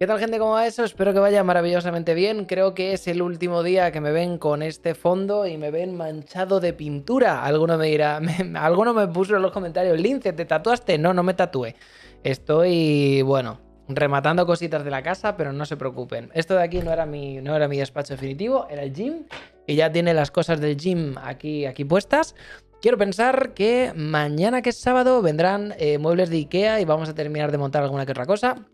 ¿Qué tal gente? ¿Cómo va eso? Espero que vaya maravillosamente bien. Creo que es el último día que me ven con este fondo y me ven manchado de pintura. Alguno me dirá, alguno me puso en los comentarios, Lince, ¿te tatuaste? No, no me tatúe. Estoy, bueno, rematando cositas de la casa, pero no se preocupen. Esto de aquí no era mi, no era mi despacho definitivo, era el gym. Y ya tiene las cosas del gym aquí, aquí puestas. Quiero pensar que mañana, que es sábado, vendrán eh, muebles de Ikea y vamos a terminar de montar alguna que otra cosa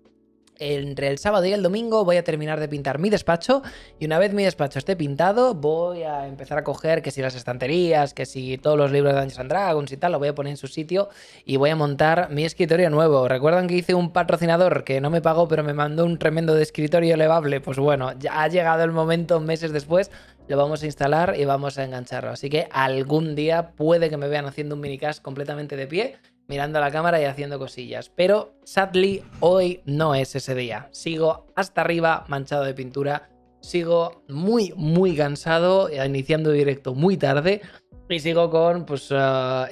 entre el sábado y el domingo voy a terminar de pintar mi despacho y una vez mi despacho esté pintado voy a empezar a coger que si las estanterías, que si todos los libros de Dungeons and Dragons y tal, lo voy a poner en su sitio y voy a montar mi escritorio nuevo. ¿Recuerdan que hice un patrocinador que no me pagó pero me mandó un tremendo de escritorio elevable? Pues bueno, ya ha llegado el momento meses después, lo vamos a instalar y vamos a engancharlo. Así que algún día puede que me vean haciendo un minicast completamente de pie mirando a la cámara y haciendo cosillas. Pero sadly, hoy no es ese día. Sigo hasta arriba manchado de pintura, sigo muy, muy cansado, eh, iniciando directo muy tarde. Y sigo con pues, eh,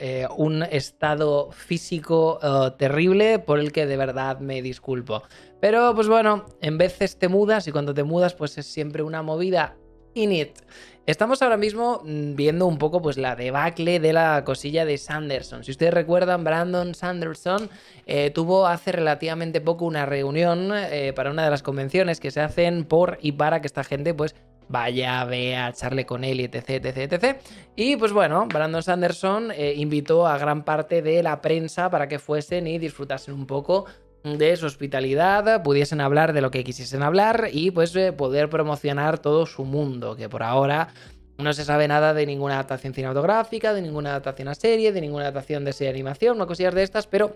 eh, un estado físico terrible por el que de verdad me disculpo. Pero pues bueno, en veces te mudas y cuando te mudas pues es siempre una movida in it. Estamos ahora mismo mm, viendo un poco pues la debacle de la cosilla de Sanderson. Si ustedes recuerdan, Brandon Sanderson eh, tuvo hace relativamente poco una reunión eh, para una de las convenciones que se hacen por y para que esta gente pues vaya, a charle con él, etc, etc, Y pues bueno, Brandon Sanderson eh, invitó a gran parte de la prensa para que fuesen y disfrutasen un poco de su hospitalidad, pudiesen hablar de lo que quisiesen hablar y pues eh, poder promocionar todo su mundo, que por ahora no se sabe nada de ninguna adaptación cinematográfica, de ninguna adaptación a serie, de ninguna adaptación de serie de animación, no cosillas de estas, pero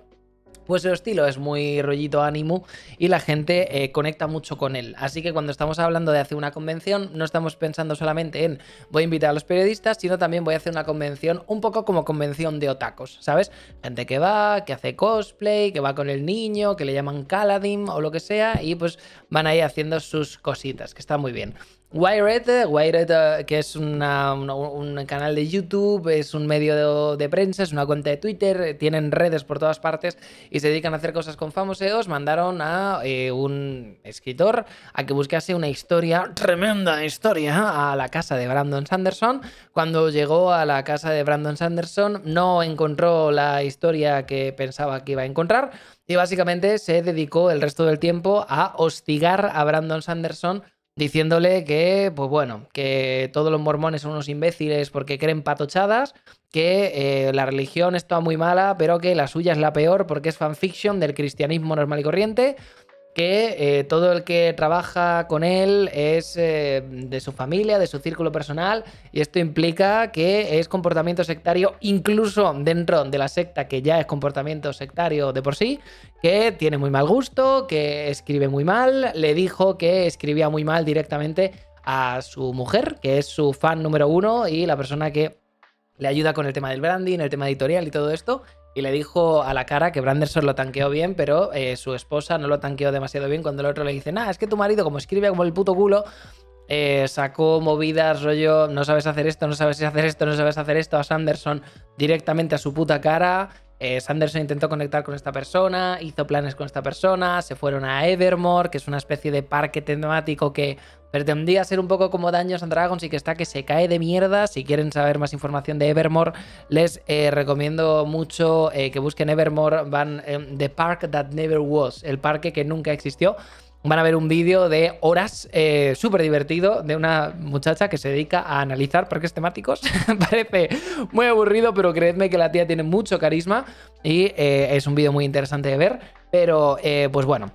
pues el estilo es muy rollito ánimo y la gente eh, conecta mucho con él. Así que cuando estamos hablando de hacer una convención, no estamos pensando solamente en voy a invitar a los periodistas, sino también voy a hacer una convención un poco como convención de otacos, ¿sabes? Gente que va, que hace cosplay, que va con el niño, que le llaman Kaladin o lo que sea, y pues van ahí haciendo sus cositas, que está muy bien. Wired, Wired eh, que es un canal de YouTube, es un medio de, prensa, es una cuenta de Twitter, eh, tienen redes por todas partes y se dedican a hacer cosas con famosos mandaron a eh, un escritor a que buscase una historia, tremenda historia, a la casa de Brandon Sanderson. Cuando llegó a la casa de Brandon Sanderson no encontró la historia que pensaba que iba a encontrar y básicamente se dedicó el resto del tiempo a hostigar a Brandon Sanderson diciéndole que, pues bueno, que todos los mormones son unos imbéciles porque creen patochadas, que eh, la religión está muy mala, pero que la suya es la peor porque es fanfiction del cristianismo normal y corriente que eh, todo el que trabaja con él es eh, de su familia, de su círculo personal, y esto implica que es comportamiento sectario incluso dentro de la secta, que ya es comportamiento sectario de por sí, que tiene muy mal gusto, que escribe muy mal, le dijo que escribía muy mal directamente a su mujer, que es su fan número uno y la persona que le ayuda con el tema del branding, el tema editorial y todo esto y le dijo a la cara que Branderson lo tanqueó bien, pero eh, su esposa no lo tanqueó demasiado bien cuando el otro le dice, nah, es que tu marido, como escribe como el puto culo, eh, sacó movidas, rollo, no sabes hacer esto, no sabes hacer esto, no sabes hacer esto, a Sanderson directamente a su puta cara. Eh, Sanderson intentó conectar con esta persona, hizo planes con esta persona, se fueron a Evermore, que es una especie de parque temático que pretendía ser un poco como Daños and Dragons y que está que se cae de mierda. Si quieren saber más información de Evermore, les eh, recomiendo mucho eh, que busquen Evermore, van em, The Park That Never Was, el parque que nunca existió van a ver un vídeo de horas eh, súper divertido de una muchacha que se dedica a analizar parques temáticos. Parece muy aburrido, pero creedme que la tía tiene mucho carisma y es un vídeo muy interesante de ver. Pero, pues bueno,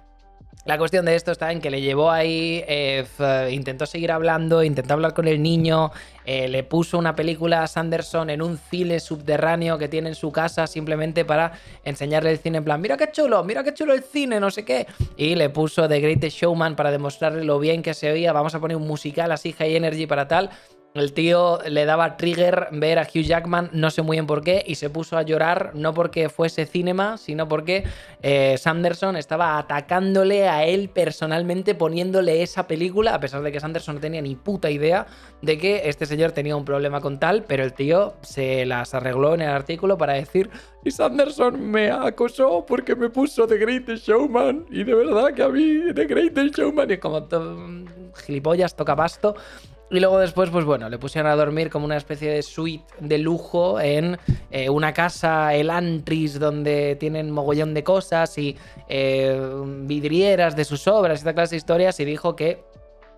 la cuestión de esto está en que le llevó ahí, eh, intentó seguir hablando, intentó hablar con el niño, eh, le puso una película a Sanderson en un cine subterráneo que tiene en su casa simplemente para enseñarle el cine en plan, mira qué chulo, mira qué chulo el cine, no sé qué. Y le puso The Greatest Showman para demostrarle lo bien que se oía, vamos a poner un musical así, High Energy para tal. El tío le daba trigger ver a Hugh Jackman, no sé muy bien por qué, y se puso a llorar, no porque fuese cinema, sino porque eh, Sanderson estaba atacándole a él personalmente, poniéndole esa película, a pesar de que Sanderson no tenía ni puta idea de que este señor tenía un problema con tal, pero el tío se las arregló en el artículo para decir, y Sanderson me acosó porque me puso The Greatest Showman, y de verdad que a mí The Greatest Showman, y como mm, gilipollas, toca pasto. Y luego después, pues bueno, le pusieron a dormir como una especie de suite de lujo en eh, una casa, el Antris, donde tienen mogollón de cosas y eh, vidrieras de sus obras y esta clase de historias. Y dijo que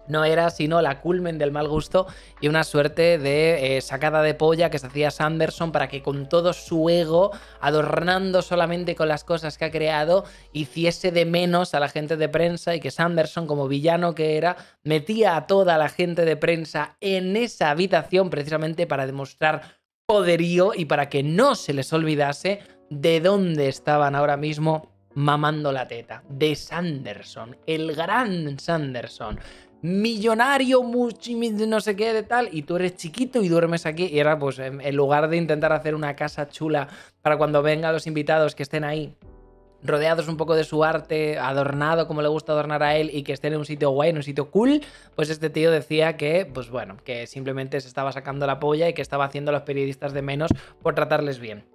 no era sino la culmen del mal gusto y una suerte de eh, sacada de polla que se hacía Sanderson para que con todo su ego, adornando solamente con las cosas que ha creado, hiciese de menos a la gente de prensa y que Sanderson, como villano que era, metía a toda la gente de prensa en esa habitación precisamente para demostrar poderío y para que no se les olvidase de dónde estaban ahora mismo mamando la teta. De Sanderson, el gran Sanderson millonario, muchísimo no sé qué de tal, y tú eres chiquito y duermes aquí. Y era pues en lugar de intentar hacer una casa chula para cuando vengan los invitados que estén ahí rodeados un poco de su arte, adornado como le gusta adornar a él y que estén en un sitio guay, en un sitio cool, pues este tío decía que, pues bueno, que simplemente se estaba sacando la polla y que estaba haciendo a los periodistas de menos por tratarles bien.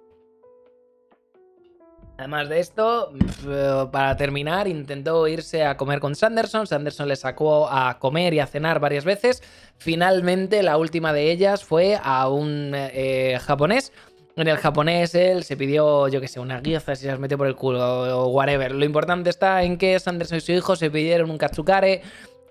Además de esto, mm, para terminar, intentó irse a comer con Sanderson. Sanderson le sacó a comer y a cenar varias veces. Finalmente, la última de ellas fue a un eh, japonés. En el japonés él se pidió, yo que sé, unas si se las metió por el culo o whatever. Lo importante está en que Sanderson y su hijo se pidieron un katsukare,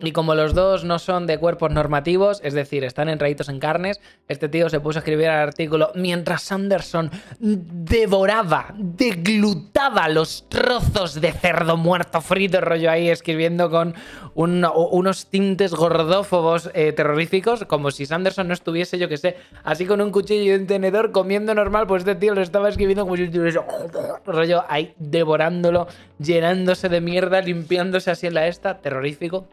y como los dos no son de cuerpos normativos, es decir, están enraitos en carnes, este tío se puso a escribir el artículo mientras Sanderson devoraba, deglutaba los trozos de cerdo muerto frito, rollo ahí, escribiendo con unos tintes gordófobos eh, terroríficos, como si Sanderson no estuviese, yo que sé, así con un cuchillo y un tenedor comiendo normal, pues este tío lo estaba escribiendo como si estuviese, rollo ahí, devorándolo, llenándose de mierda, limpiándose así en la esta, terrorífico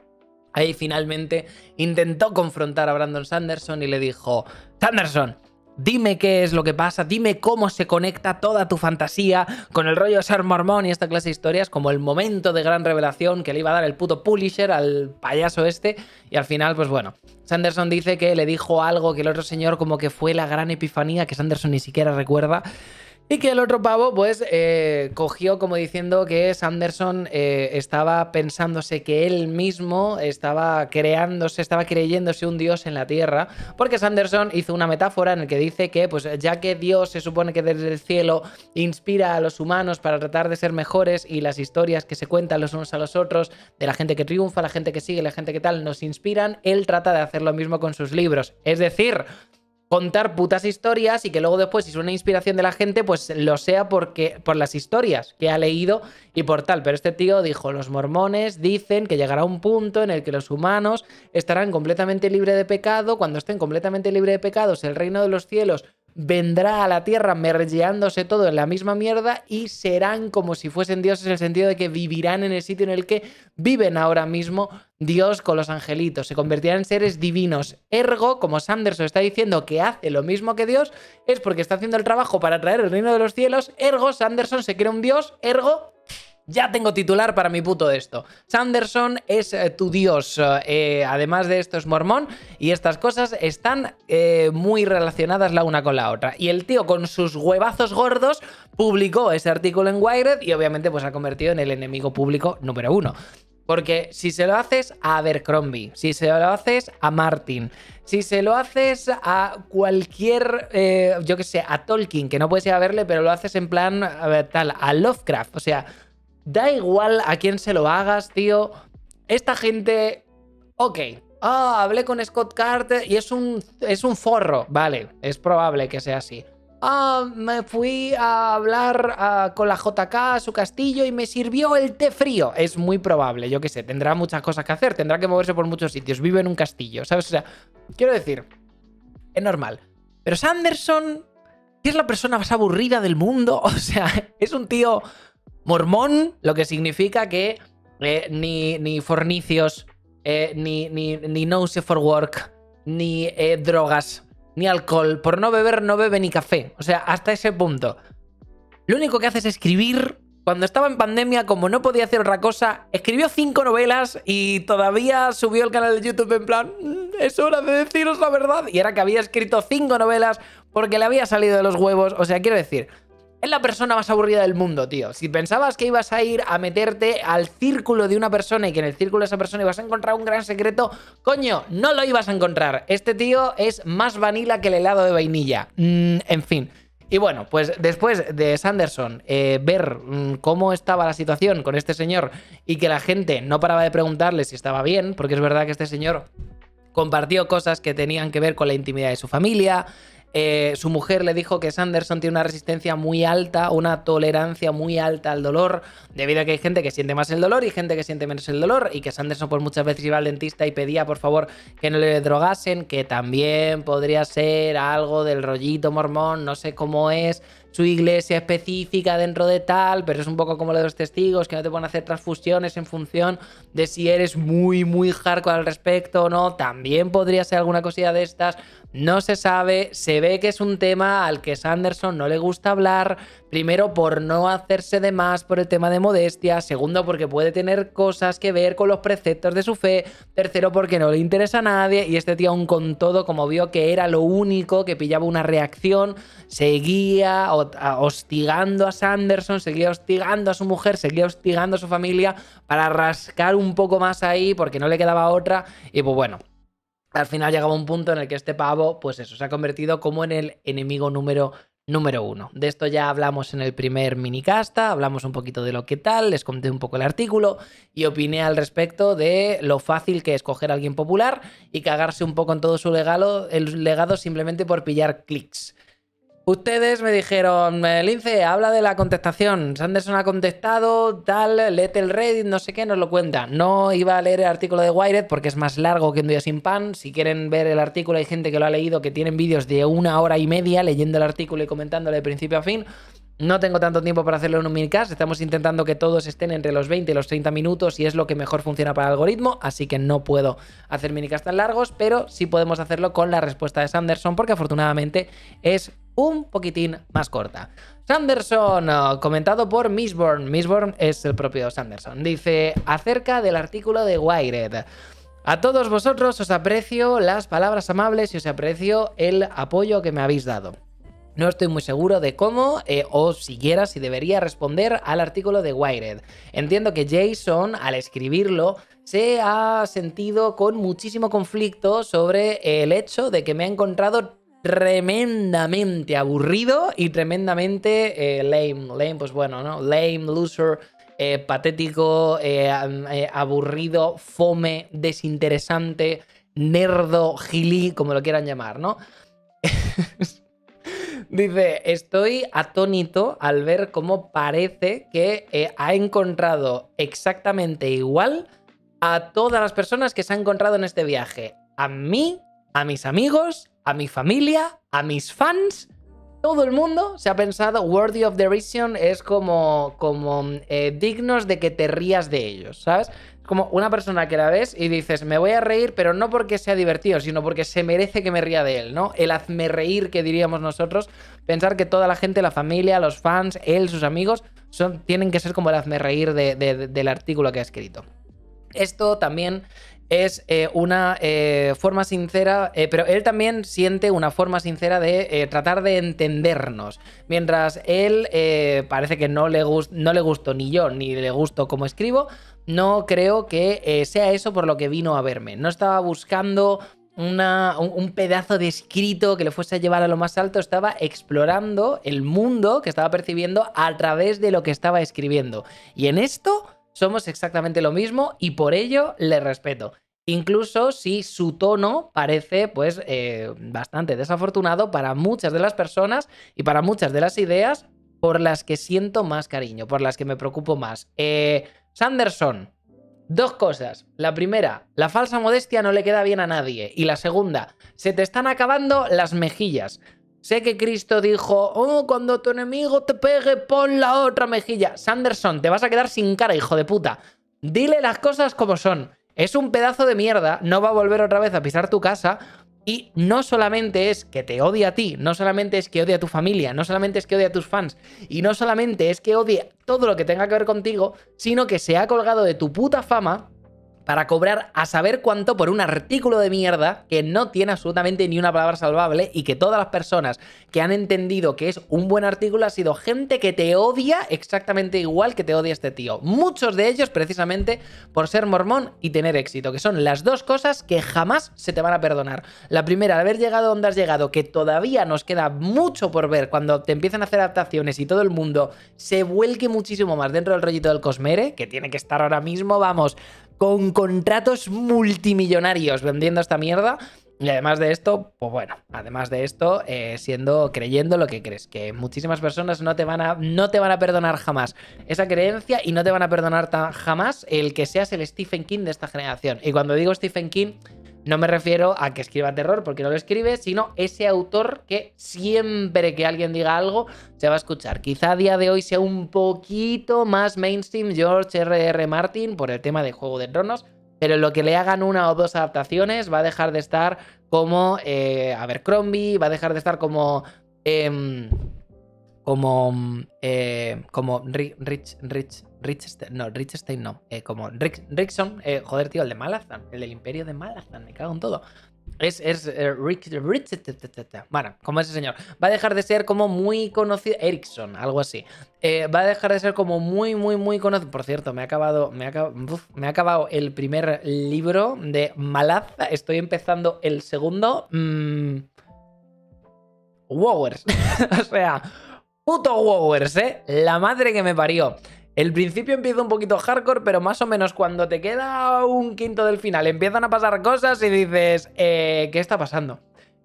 Ahí finalmente intentó confrontar a Brandon Sanderson y le dijo, Sanderson, dime qué es lo que pasa, dime cómo se conecta toda tu fantasía con el rollo ser mormón y esta clase de historias, como el momento de gran revelación que le iba a dar el puto Pulisher al payaso este. Y al final, pues bueno, Sanderson dice que le dijo algo que el otro señor como que fue la gran epifanía que Sanderson ni siquiera recuerda. Y que el otro pavo, pues, eh, cogió como diciendo que Sanderson eh, estaba pensándose que él mismo estaba creándose, estaba creyéndose un dios en la tierra, porque Sanderson hizo una metáfora en la que dice que, pues, ya que Dios se supone que desde el cielo inspira a los humanos para tratar de ser mejores y las historias que se cuentan los unos a los otros, de la gente que triunfa, la gente que sigue, la gente que tal, nos inspiran, él trata de hacer lo mismo con sus libros. Es decir, contar putas historias y que luego después, si es una inspiración de la gente, pues lo sea porque, por las historias que ha leído y por tal. Pero este tío dijo, los mormones dicen que llegará un punto en el que los humanos estarán completamente libres de pecado, cuando estén completamente libres de pecados, el reino de los cielos vendrá a la tierra mergeándose todo en la misma mierda y serán como si fuesen dioses en el sentido de que vivirán en el sitio en el que viven ahora mismo Dios con los angelitos, se convertirán en seres divinos. Ergo, como Sanderson está diciendo que hace lo mismo que Dios, es porque está haciendo el trabajo para traer el reino de los cielos, ergo Sanderson se crea un Dios, ergo ya tengo titular para mi puto de esto. Sanderson es eh, tu dios. Eh, además de esto es mormón. Y estas cosas están eh, muy relacionadas la una con la otra. Y el tío con sus huevazos gordos publicó ese artículo en Wired y obviamente pues ha convertido en el enemigo público número uno. Porque si se lo haces a Abercrombie, si se lo haces a Martin, si se lo haces a cualquier, yo que sé, a Tolkien, que no puedes ir a verle, pero lo haces en plan tal, a Lovecraft, o sea... Da igual a quién se lo hagas, tío. Esta gente... Ok. Ah, hablé con Scott Carter y es un, es un forro. Vale, es probable que sea así. Ah, me fui a hablar ah, con la JK a su castillo y me sirvió el té frío. Es muy probable, yo qué sé, tendrá muchas cosas que hacer, tendrá que moverse por muchos sitios, vive en un castillo, ¿sabes? O sea, quiero decir, es normal. Pero Sanderson, que es la persona más aburrida del mundo, o sea, es un tío mormón, lo que significa que eh, ni, ni, fornicios, eh, ni, ni, no use for work, ni eh, drogas, ni alcohol. Por no beber, no bebe ni café. O sea, hasta ese punto. Lo único que hace es escribir. Cuando estaba en pandemia, como no podía hacer otra cosa, escribió cinco novelas y todavía subió el canal de YouTube en plan, mm, es hora de deciros la verdad. Y era que había escrito cinco novelas porque le había salido de los huevos. O sea, quiero decir, es la persona más aburrida del mundo, tío. Si pensabas que ibas a ir a meterte al círculo de una persona y que en el círculo de esa persona ibas a encontrar un gran secreto, coño, no lo ibas a encontrar. Este tío es más vanila que el helado de vainilla. Mm, en fin. Y bueno, pues después de Sanderson eh, ver mm, cómo estaba la situación con este señor y que la gente no paraba de preguntarle si estaba bien, porque es verdad que este señor compartió cosas que tenían que ver con la intimidad de su familia, eh, su mujer le dijo que Sanderson tiene una resistencia muy alta, una tolerancia muy alta al dolor, debido a que hay gente que siente más el dolor y gente que siente menos el dolor, y que Sanderson pues muchas veces iba al dentista y pedía por favor que no le drogasen, que también podría ser algo del rollito mormón, no sé cómo es, su iglesia específica dentro de tal, pero es un poco como lo de los testigos, que no te a hacer transfusiones en función de si eres muy, muy hardcore al respecto o no. También podría ser alguna cosilla de estas. No se sabe, se ve que es un tema al que Sanderson no le gusta hablar, primero por no hacerse de más por el tema de modestia, segundo porque puede tener cosas que ver con los preceptos de su fe, tercero porque no le interesa a nadie y este tío aún con todo como vio que era lo único que pillaba una reacción, seguía o hostigando a Sanderson, seguía hostigando a su mujer, seguía hostigando a su familia para rascar un poco más ahí porque no le quedaba otra. Y pues bueno, al final llegaba un punto en el que este pavo, pues eso, se ha convertido como en el enemigo número número uno. De esto ya hablamos en el primer minicasta, hablamos un poquito de lo que tal, les conté un poco el artículo y opiné al respecto de lo fácil que es coger a alguien popular y cagarse un poco en todo su legado, el legado simplemente por pillar clics. Ustedes me dijeron, Lince, habla de la contestación. Sanderson ha contestado, tal, let el Reddit, no sé qué, nos lo cuenta. No iba a leer el artículo de Wired porque es más largo que un día sin pan. Si quieren ver el artículo, hay gente que lo ha leído, que tienen vídeos de una hora y media leyendo el artículo y comentándolo de principio a fin. No tengo tanto tiempo para hacerlo en un minicast. Estamos intentando que todos estén entre los 20 y los 30 minutos y es lo que mejor funciona para el algoritmo. Así que no puedo hacer minicast tan largos, pero sí podemos hacerlo con la respuesta de Sanderson porque afortunadamente es un poquitín más corta. Sanderson, oh, comentado por Missborn. Missborn es el propio Sanderson. Dice acerca del artículo de Wired. A todos vosotros os aprecio las palabras amables y os aprecio el apoyo que me habéis dado. No estoy muy seguro de cómo eh, o siquiera si debería responder al artículo de Wired. Entiendo que Jason, al escribirlo, se ha sentido con muchísimo conflicto sobre el hecho de que me ha encontrado tremendamente aburrido y tremendamente eh, lame. Lame, pues bueno, ¿no? Lame, loser, eh, patético, eh, aburrido, fome, desinteresante, nerdo, gilí, como lo quieran llamar, ¿no? Dice, estoy atónito al ver cómo parece que ha encontrado exactamente igual a todas las personas que se ha encontrado en este viaje. A mí, a mis amigos a mi familia, a mis fans. Todo el mundo se ha pensado worthy of derision es como, como eh, dignos de que te rías de ellos, ¿sabes? Es Como una persona que la ves y dices, me voy a reír, pero no porque sea divertido, sino porque se merece que me ría de él, ¿no? El hazme reír que diríamos nosotros, pensar que toda la gente, la familia, los fans, él, sus amigos, son, tienen que ser como el hazme reír del artículo que ha escrito. Esto también es eh, una eh, forma sincera, eh, pero él también siente una forma sincera de tratar de entendernos. Mientras él parece que no le, no le gustó ni yo, ni le gustó como escribo, no creo que sea eso por lo que vino a verme. No estaba buscando una, un, pedazo de escrito que le fuese a llevar a lo más alto, estaba explorando el mundo que estaba percibiendo a través de lo que estaba escribiendo. Y en esto somos exactamente lo mismo y por ello le respeto. Incluso si su tono parece pues eh, bastante desafortunado para muchas de las personas y para muchas de las ideas por las que siento más cariño, por las que me preocupo más. Eh, Sanderson, dos cosas. La primera, la falsa modestia no le queda bien a nadie. Y la segunda, se te están acabando las mejillas. Sé que Cristo dijo, oh, cuando tu enemigo te pegue, pon la otra mejilla. Sanderson, te vas a quedar sin cara, hijo de puta. Dile las cosas como son. Es un pedazo de mierda, no va a volver otra vez a pisar tu casa. Y no solamente es que te odia a ti, no solamente es que odia a tu familia, no solamente es que odia a tus fans, y no solamente es que odia todo lo que tenga que ver contigo, sino que se ha colgado de tu puta fama para cobrar a saber cuánto por un artículo de mierda que no tiene absolutamente ni una palabra salvable y que todas las personas que han entendido que es un buen artículo ha sido gente que te odia exactamente igual que te odia este tío. Muchos de ellos precisamente por ser mormón y tener éxito, que son las dos cosas que jamás se te van a perdonar. La primera, haber llegado donde has llegado, que todavía nos queda mucho por ver cuando te empiezan a hacer adaptaciones y todo el mundo se vuelque muchísimo más dentro del rollito del Cosmere, que tiene que estar ahora mismo, vamos, con contratos multimillonarios vendiendo esta mierda. Y además de esto, pues bueno, además de esto, eh, siendo creyendo lo que crees, que muchísimas personas no te van a, no te van a perdonar jamás esa creencia y no te van a perdonar jamás el que seas el Stephen King de esta generación. Y cuando digo Stephen King, no me refiero a que escriba terror porque no lo escribe, sino ese autor que siempre que alguien diga algo se va a escuchar. Quizá a día de hoy sea un poquito más mainstream George R.R. Martin por el tema de Juego de Tronos, pero lo que le hagan una o dos adaptaciones va a dejar de estar como ver, eh, Abercrombie, va a dejar de estar como... Em, como, mm, eh, como Rich, Rich, Rich, no, Richstein no, eh, como Rick, Rickson, eh, joder, tío, el de Malazan, el del imperio de Malazan, me cago en todo. Es, es Rich, bueno, como ese señor. Va a dejar de ser como muy conocido, Erickson, algo así. va a dejar de ser como muy, muy, muy conocido. Por cierto, me ha acabado, me ha, me ha acabado el primer libro de Malazan, estoy empezando el segundo. Mm, Wowers. o sea... Puto Wowers, ¿eh? La madre que me parió. El principio empieza un poquito hardcore, pero más o menos cuando te queda un quinto del final empiezan a pasar cosas y dices, eh, ¿qué está pasando?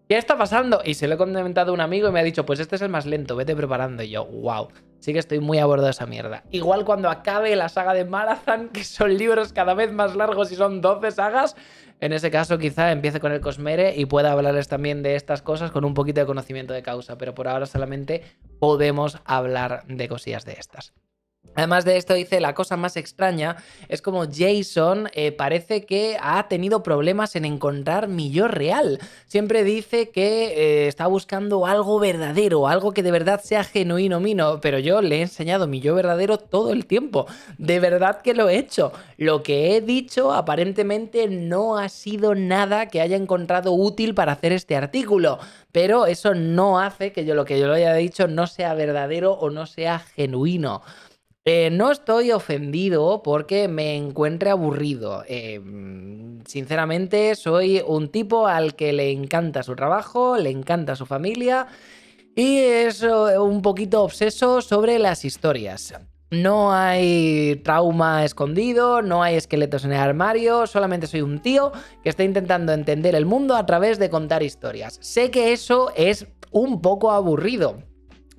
¿Qué está pasando? Y se lo he comentado a un amigo y me ha dicho, pues este es el más lento, vete preparando. yo, wow, sí que estoy muy a bordo de esa mierda. Igual cuando acabe la saga de Malazan, que son libros cada vez más largos y son 12 sagas, en ese caso, quizá empiece con el Cosmere y pueda hablarles también de estas cosas con un poquito de conocimiento de causa, pero por ahora solamente podemos hablar de cosillas de estas. Además de esto dice la cosa más extraña es como Jason eh, parece que ha tenido problemas en encontrar mi yo real. Siempre dice que eh, está buscando algo verdadero, algo que de verdad sea genuino mío, pero yo le he enseñado mi yo verdadero todo el tiempo. De verdad que lo he hecho. Lo que he dicho aparentemente no ha sido nada que haya encontrado útil para hacer este artículo, pero eso no hace que yo lo que yo le haya dicho no sea verdadero o no sea genuino. Eh, no estoy ofendido porque me encuentre aburrido. Eh, sinceramente, soy un tipo al que le encanta su trabajo, le encanta su familia y es eh, un poquito obseso sobre las historias. No hay trauma escondido, no hay esqueletos en el armario, solamente soy un tío que está intentando entender el mundo a través de contar historias. Sé que eso es un poco aburrido,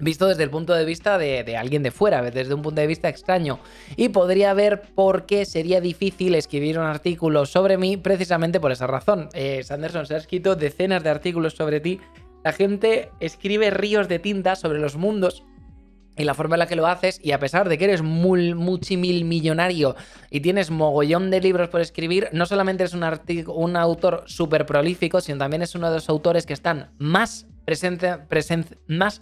visto desde el punto de vista de, alguien de fuera, desde un punto de vista extraño. Y podría ver por qué sería difícil escribir un artículo sobre mí precisamente por esa razón. Eh, Sanderson se ha escrito decenas de artículos sobre ti. La gente escribe ríos de tinta sobre los mundos y la forma en la que lo haces, y a pesar de que eres muy, mil millonario y tienes mogollón de libros por escribir, no solamente eres un, autor súper prolífico, sino también es uno de los autores que están más presente, más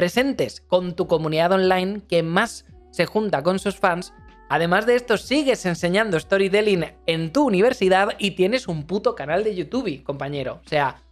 presentes con tu comunidad online que más se junta con sus fans. Además de esto, sigues enseñando storytelling en tu universidad y tienes un puto canal de YouTube, compañero. O sea,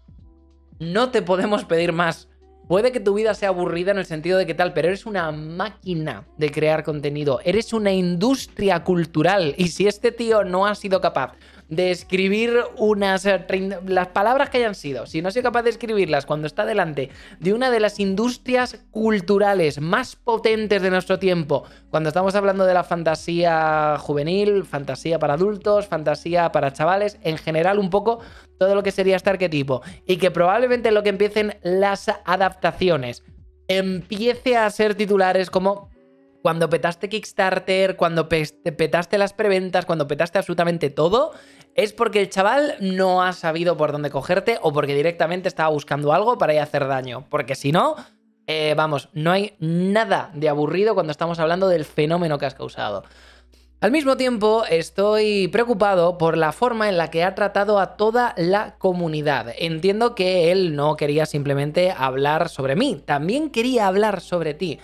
no te podemos pedir más. Puede que tu vida sea aburrida en el sentido de que tal, pero eres una máquina de crear contenido, eres una industria cultural y si este tío no ha sido capaz de escribir unas eh, las palabras que hayan sido, si no soy capaz de escribirlas cuando está delante de una de las industrias culturales más potentes de nuestro tiempo, cuando estamos hablando de la fantasía juvenil, fantasía para adultos, fantasía para chavales, en general un poco todo lo que sería este arquetipo, y que probablemente lo que empiecen las adaptaciones empiece a ser titulares como cuando petaste Kickstarter, cuando petaste las preventas, cuando petaste absolutamente todo, ¿Es porque el chaval no ha sabido por dónde cogerte o porque directamente estaba buscando algo para ir a hacer daño? Porque si no, eh, vamos, no hay nada de aburrido cuando estamos hablando del fenómeno que has causado. Al mismo tiempo, estoy preocupado por la forma en la que ha tratado a toda la comunidad. Entiendo que él no quería simplemente hablar sobre mí, también quería hablar sobre ti.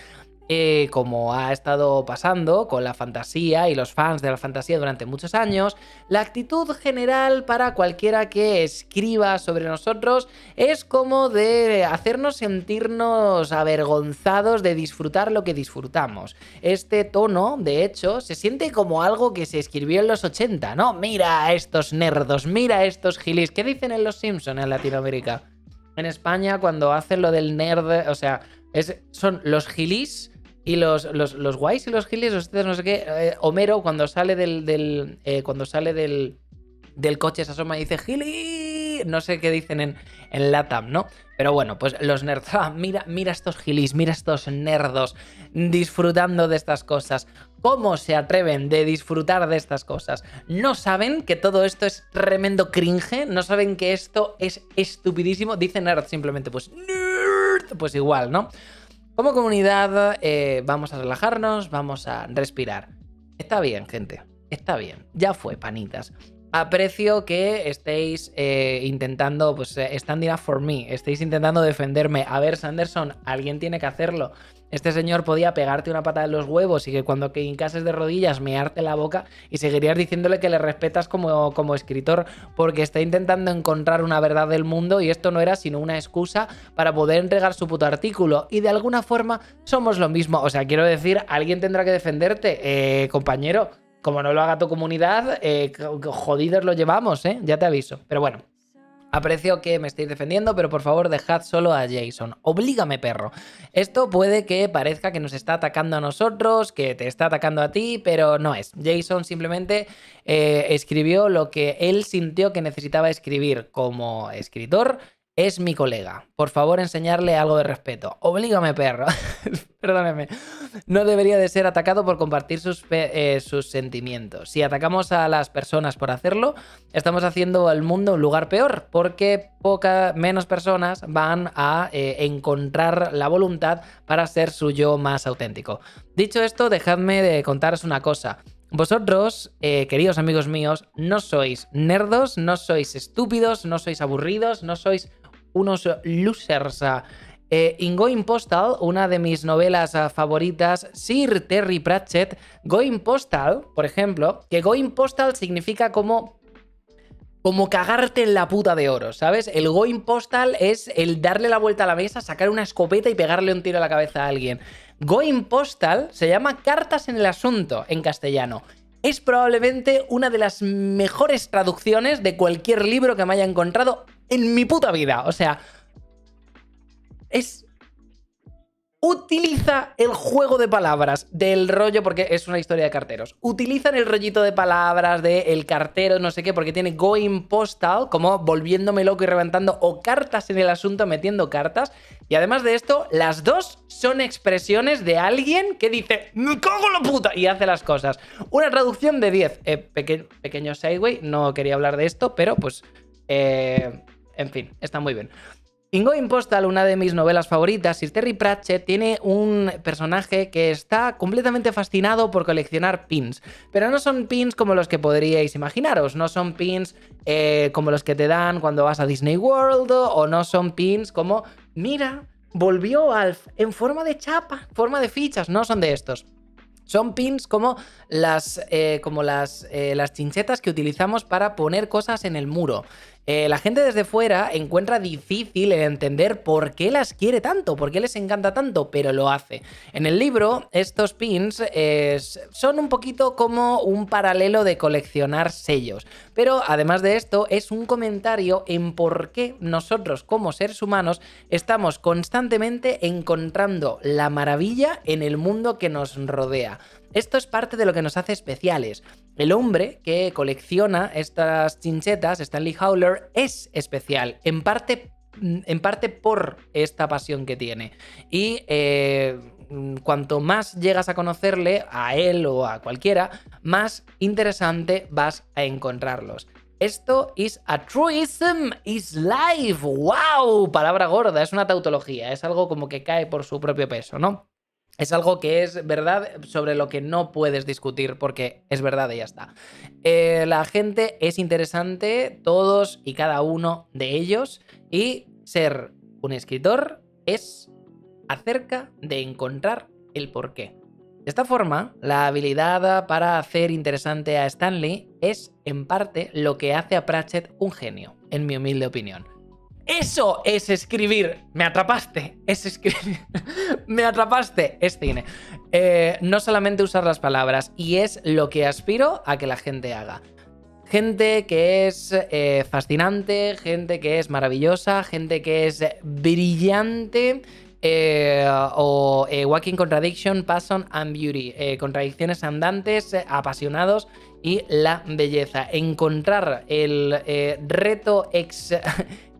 Eh, como ha estado pasando con la fantasía y los fans de la fantasía durante muchos años, la actitud general para cualquiera que escriba sobre nosotros es como de hacernos sentirnos avergonzados de disfrutar lo que disfrutamos. Este tono, de hecho, se siente como algo que se escribió en los 80, ¿no? Mira a estos nerdos, mira a estos gilis. ¿Qué dicen en Los Simpson en Latinoamérica? En España, cuando hacen lo del nerd, o sea, son los gilis y los, los, guays y los giles, ustedes no sé qué. Eh, Homero, cuando sale del. del eh, cuando sale del, del coche, se asoma y dice: ¡Gili! No sé qué dicen en, en Latam, ¿no? Pero bueno, pues los nerds. Ah, mira, mira estos gilis, mira estos nerdos disfrutando de estas cosas. ¿Cómo se atreven de disfrutar de estas cosas? No saben que todo esto es tremendo cringe, no saben que esto es estupidísimo. Dice nerd simplemente, pues nerd, pues igual, ¿no? Como comunidad eh, vamos a relajarnos, vamos a respirar. Está bien, gente. Está bien. Ya fue, panitas. Aprecio que estéis eh, intentando, pues, eh, stand up for me. Estéis intentando defenderme. A ver, Sanderson, alguien tiene que hacerlo. Este señor podía pegarte una pata de los huevos y que cuando que hincases de rodillas mearte la boca y seguirías diciéndole que le respetas como, como escritor porque está intentando encontrar una verdad del mundo y esto no era sino una excusa para poder entregar su puto artículo. Y de alguna forma somos lo mismo. O sea, quiero decir, alguien tendrá que defenderte, eh, compañero. Como no lo haga tu comunidad, eh, jodidos lo llevamos, ¿eh? Ya te aviso. Pero bueno, Aprecio que me estéis defendiendo, pero por favor dejad solo a Jason. Oblígame, perro. Esto puede que parezca que nos está atacando a nosotros, que te está atacando a ti, pero no es. Jason simplemente eh, escribió lo que él sintió que necesitaba escribir como escritor es mi colega. Por favor, enseñarle algo de respeto. Oblígame, perro. Perdóneme. No debería de ser atacado por compartir sus, eh, sus sentimientos. Si atacamos a las personas por hacerlo, estamos haciendo al mundo un lugar peor, porque poca, menos personas van a eh, encontrar la voluntad para ser su yo más auténtico. Dicho esto, dejadme de contaros una cosa. Vosotros, eh, queridos amigos míos, no sois nerdos, no sois estúpidos, no sois aburridos, no sois unos losers. ...en eh, Going Postal, una de mis novelas eh, favoritas, Sir Terry Pratchett, Going Postal, por ejemplo, que Going Postal significa como como cagarte en la puta de oro, ¿sabes? El going postal es el darle la vuelta a la mesa, sacar una escopeta y pegarle un tiro a la cabeza a alguien. Going postal se llama cartas en el asunto en castellano. Es probablemente una de las mejores traducciones de cualquier libro que me haya encontrado en mi puta vida. O sea, es... Utiliza el juego de palabras del rollo, porque es una historia de carteros. Utilizan el rollito de palabras del cartero, no sé qué, porque tiene going postal, como volviéndome loco y reventando, o cartas en el asunto, metiendo cartas. Y además de esto, las dos son expresiones de alguien que dice, ¡me cago la puta! y hace las cosas. Una traducción de 10. Eh, pequeño sideway, no quería hablar de esto, pero pues. Eh, en fin, está muy bien. Ingo Impostal, Postal, una de mis novelas favoritas, Sir Terry Pratchett tiene un personaje que está completamente fascinado por coleccionar pins. Pero no son pins como los que podríais imaginaros, no son pins eh, como los que te dan cuando vas a Disney World, o no son pins como, mira, volvió Alf en forma de chapa, forma de fichas, no son de estos. Son pins como las, eh, como las, eh, las chinchetas que utilizamos para poner cosas en el muro. Eh, la gente desde fuera encuentra difícil entender por qué las quiere tanto, por qué les encanta tanto, pero lo hace. En el libro, estos pins eh, son un poquito como un paralelo de coleccionar sellos, pero además de esto es un comentario en por qué nosotros como seres humanos estamos constantemente encontrando la maravilla en el mundo que nos rodea. Esto es parte de lo que nos hace especiales. El hombre que colecciona estas chinchetas, Stanley Howler, es especial, en parte, mm, en parte por esta pasión que tiene. Y eh, cuanto más llegas a conocerle, a él o a cualquiera, más interesante vas a encontrarlos. Esto is a truism is life. ¡Wow! Palabra gorda, es una tautología, es algo como que cae por su propio peso, ¿no? Es algo que es verdad sobre lo que no puedes discutir porque es verdad y ya está. Eh, la gente es interesante, todos y cada uno de ellos, y ser un escritor es acerca de encontrar el porqué. De esta forma, la habilidad para hacer interesante a Stanley es en parte lo que hace a Pratchett un genio, en mi humilde opinión. Eso es escribir. Me atrapaste. Es escribir. Me atrapaste. Es cine. Eh, no solamente usar las palabras. Y es lo que aspiro a que la gente haga. Gente que es eh, fascinante, gente que es maravillosa, gente que es brillante. Eh, o Walking Contradiction, Passion and Beauty. contradicciones andantes, apasionados y la belleza. Encontrar el reto ex.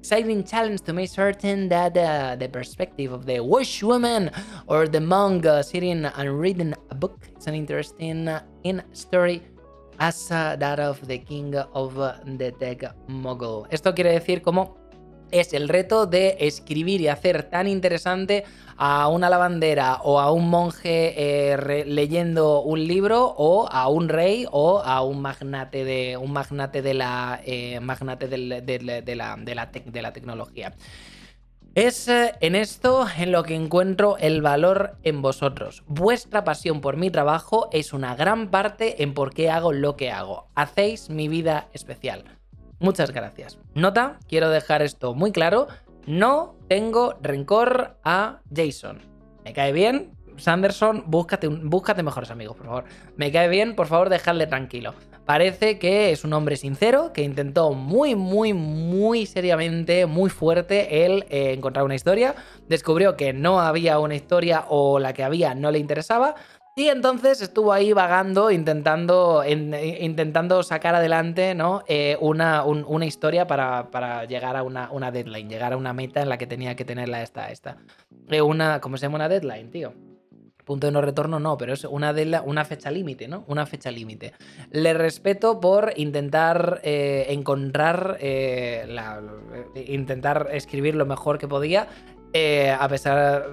exciting challenge to make certain that uh, the perspective of the Wish woman or the monk uh, sitting and reading a book is an interesting uh, in story as uh, that of the king of uh, the tech mogul. Esto quiere decir como es el reto de escribir y hacer tan interesante a una lavandera o a un monje eh, leyendo un libro o a un rey o a un magnate de un magnate de la eh, magnate de, la, la tecnología. Es eh, en esto en lo que encuentro el valor en vosotros. Vuestra pasión por mi trabajo es una gran parte en por qué hago lo que hago. Hacéis mi vida especial. Muchas gracias. Nota, quiero dejar esto muy claro. No tengo rencor a Jason. Me cae bien. Sanderson, búscate, búscate mejores amigos, por favor. Me cae bien, por favor, dejadle tranquilo. Parece que es un hombre sincero que intentó muy, muy, muy seriamente, muy fuerte, él eh, encontrar una historia. Descubrió que no había una historia o la que había no le interesaba y entonces estuvo ahí vagando, intentando, intentando sacar adelante ¿no? Eh, una, historia para, llegar a una, deadline, llegar a una meta en la que tenía que tenerla esta. esta. Eh, una, ¿Cómo se llama una deadline, tío? punto de no retorno no, pero es una, una fecha límite, ¿no? Una fecha límite. Le respeto por intentar eh, encontrar, intentar escribir lo mejor que podía eh, a pesar.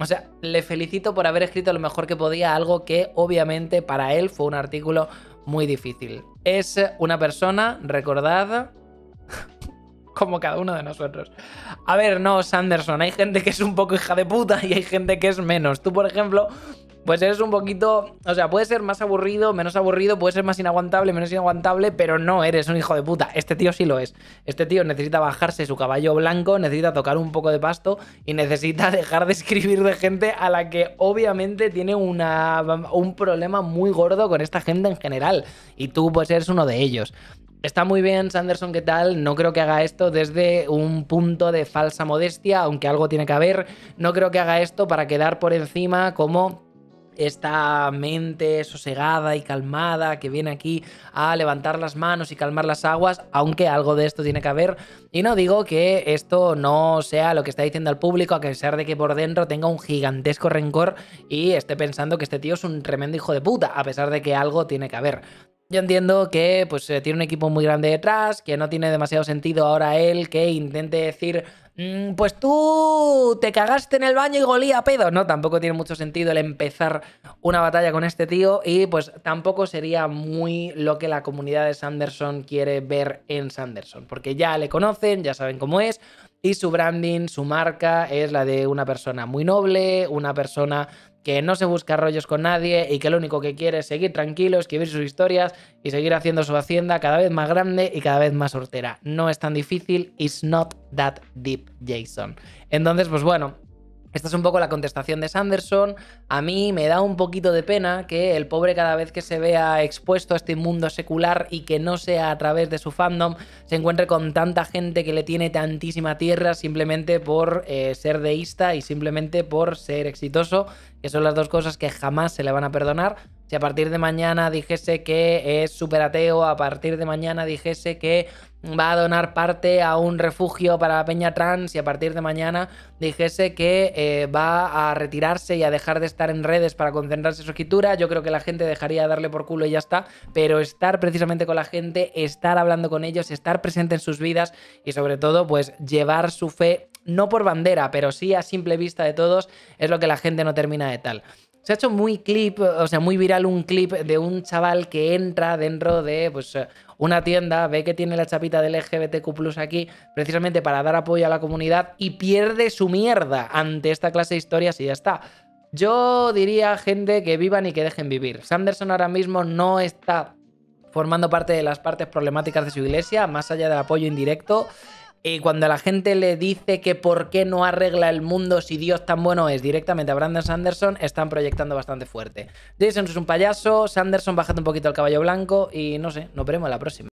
o sea, le felicito por haber escrito lo mejor que podía, algo que obviamente para él fue un artículo muy difícil. Es una persona, recordad. como cada uno de nosotros. A ver, no, Sanderson, hay gente que es un poco hija de puta y hay gente que es menos. Tú, por ejemplo, pues eres un poquito, o sea, puede ser más aburrido, menos aburrido, puede ser más inaguantable, menos inaguantable, pero no eres un hijo de puta. Este tío sí lo es. Este tío necesita bajarse su caballo blanco, necesita tocar un poco de pasto y necesita dejar de escribir de gente a la que obviamente tiene un problema muy gordo con esta gente en general. Y tú pues eres uno de ellos. Está muy bien, Sanderson, ¿qué tal? No creo que haga esto desde un punto de falsa modestia, aunque algo tiene que haber. No creo que haga esto para quedar por encima como esta mente sosegada y calmada que viene aquí a levantar las manos y calmar las aguas, aunque algo de esto tiene que haber. Y no digo que esto no sea lo que está diciendo al público, a pesar de que por dentro tenga un gigantesco rencor y esté pensando que este tío es un tremendo hijo de puta, a pesar de que algo tiene que haber. Yo entiendo que pues eh, tiene un equipo muy grande detrás, que no tiene demasiado sentido ahora él que intente decir Mm, pues tú te cagaste en el baño y golía pedo. No, tampoco tiene mucho sentido el empezar una batalla con este tío y pues tampoco sería muy lo que la comunidad de Sanderson quiere ver en Sanderson, porque ya le conocen, ya saben cómo es. Y su branding, su marca es la de una persona muy noble, una persona que no se busca rollos con nadie y que lo único que quiere es seguir tranquilo, escribir sus historias y seguir haciendo su hacienda cada vez más grande y cada vez más hortera. No es tan difícil, it's not that deep, Jason. Entonces, pues bueno, esta es un poco la contestación de Sanderson. A mí me da un poquito de pena que el pobre cada vez que se vea expuesto a este mundo secular y que no sea a través de su fandom, se encuentre con tanta gente que le tiene tantísima tierra simplemente por eh, ser deísta y simplemente por ser exitoso, que son las dos cosas que jamás se le van a perdonar. Si a partir de mañana dijese que es ateo, a partir de mañana dijese que va a donar parte a un refugio para peña trans y a partir de mañana dijese que eh, va a retirarse y a dejar de estar en redes para concentrarse en su escritura. Yo creo que la gente dejaría de darle por culo y ya está, pero estar precisamente con la gente, estar hablando con ellos, estar presente en sus vidas y sobre todo pues llevar su fe no por bandera, pero sí a simple vista de todos, es lo que la gente no termina de tal se ha hecho muy clip, o sea, muy viral un clip de un chaval que entra dentro de pues, una tienda, ve que tiene la chapita del LGBTQ aquí, precisamente para dar apoyo a la comunidad y pierde su mierda ante esta clase de historias y ya está. Yo diría gente que vivan y que dejen vivir. Sanderson ahora mismo no está formando parte de las partes problemáticas de su iglesia, más allá del apoyo indirecto. Y cuando la gente le dice que por qué no arregla el mundo si Dios tan bueno es directamente a Brandon Sanderson, están proyectando bastante fuerte. Jason es un payaso, Sanderson bájate un poquito el caballo blanco y no sé, nos veremos la próxima.